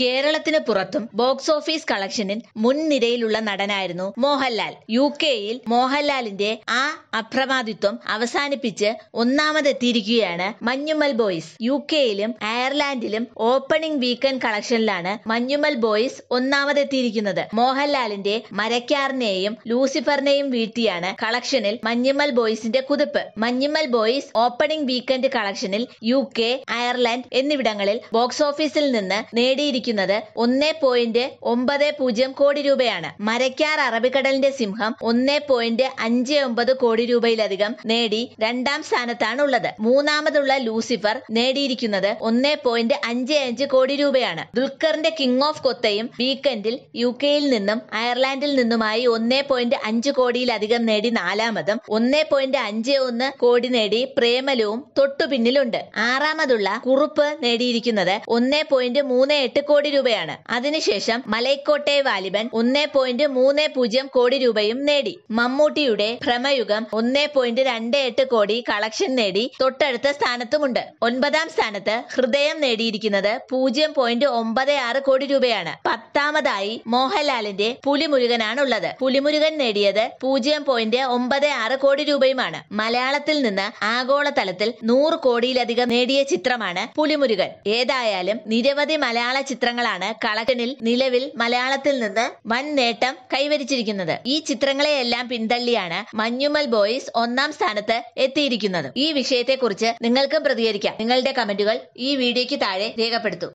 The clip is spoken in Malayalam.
കേരളത്തിന് പുറത്തും ബോക്സ് ഓഫീസ് കളക്ഷനിൽ മുൻനിരയിലുള്ള നടനായിരുന്നു മോഹൻലാൽ യു കെയിൽ മോഹൻലാലിന്റെ ആ അപ്രമാദിത്വം അവസാനിപ്പിച്ച് ഒന്നാമതെത്തിയിരിക്കുകയാണ് മഞ്ഞുമൽ ബോയ്സ് യു കെയിലും അയർലാൻഡിലും ഓപ്പണിംഗ് വീക്കെൻഡ് കളക്ഷനിലാണ് മഞ്ഞുമൽ ബോയ്സ് ഒന്നാമതെത്തിയിരിക്കുന്നത് മോഹൻലാലിന്റെ മരക്കാറിനെയും ലൂസിഫറിനെയും വീഴ്ത്തിയാണ് കളക്ഷനിൽ മഞ്ഞുമൽ ബോയ്സിന്റെ കുതിപ്പ് മഞ്ഞുമൽ ബോയ്സ് ഓപ്പണിംഗ് വീക്കെൻഡ് കളക്ഷനിൽ യു കെ അയർലാൻഡ് എന്നിവിടങ്ങളിൽ ബോക്സ് ഓഫീസിൽ നിന്ന് നേടിയിരിക്കുന്നു ലഭിക്കുന്നത് ഒന്നേ പോയിന്റ് ഒമ്പത് പൂജ്യം കോടി രൂപയാണ് മരക്കാർ അറബിക്കടലിന്റെ സിംഹം ഒന്നേ പോയിന്റ് അഞ്ച് ഒമ്പത് കോടി രൂപയിലധികം നേടി രണ്ടാം സ്ഥാനത്താണ് ഉള്ളത് മൂന്നാമതുള്ള ലൂസിഫർ നേടിയിരിക്കുന്നത് ഒന്നേ പോയിന്റ് അഞ്ച് അഞ്ച് കോടി രൂപയാണ് ദുൽഖറിന്റെ കിങ് ഓഫ് കൊത്തയും വീക്കെൻഡിൽ യു കെയിൽ നിന്നും അയർലാൻഡിൽ നിന്നുമായി ഒന്നേ പോയിന്റ് അഞ്ച് കോടിയിലധികം നേടി നാലാമതും ഒന്നേ പോയിന്റ് അഞ്ച് ഒന്ന് കോടി നേടി പ്രേമലവും തൊട്ടു പിന്നിലുണ്ട് ആറാമതുള്ള കുറുപ്പ് നേടിയിരിക്കുന്നത് ഒന്നേ പോയിന്റ് മൂന്ന് എട്ട് കോടി രൂപയാണ് അതിനുശേഷം മലൈക്കോട്ടെ വാലിബൻ ഒന്നേ പോയിന്റ് മൂന്ന് പൂജ്യം കോടി രൂപയും നേടി മമ്മൂട്ടിയുടെ ഭ്രമയുഗം ഒന്നേ പോയിന്റ് രണ്ട് എട്ട് കോടി കളക്ഷൻ നേടി തൊട്ടടുത്ത സ്ഥാനത്തുമുണ്ട് ഒൻപതാം സ്ഥാനത്ത് ഹൃദയം നേടിയിരിക്കുന്നത് പൂജ്യം പോയിന്റ് ഒമ്പത് ആറ് കോടി രൂപയാണ് പത്താമതായി മോഹൻലാലിന്റെ പുലിമുരുകനാണ് ഉള്ളത് പുലിമുരുകൻ നേടിയത് പൂജ്യം പോയിന്റ് ഒമ്പത് ആറ് കോടി രൂപയുമാണ് മലയാളത്തിൽ നിന്ന് ആഗോളതലത്തിൽ നൂറ് കോടിയിലധികം നേടിയ ചിത്രമാണ് പുലിമുരുകൻ ഏതായാലും നിരവധി മലയാള ചിത്രങ്ങളാണ് കളക്ഷനിൽ നിലവിൽ മലയാളത്തിൽ നിന്ന് വൻ നേട്ടം കൈവരിച്ചിരിക്കുന്നത് ഈ ചിത്രങ്ങളെയെല്ലാം പിന്തള്ളിയാണ് മഞ്ഞുമൽ ബോയ്സ് ഒന്നാം സ്ഥാനത്ത് എത്തിയിരിക്കുന്നത് ഈ വിഷയത്തെക്കുറിച്ച് നിങ്ങൾക്കും പ്രതികരിക്കാം നിങ്ങളുടെ കമന്റുകൾ ഈ വീഡിയോയ്ക്ക് താഴെ രേഖപ്പെടുത്തൂ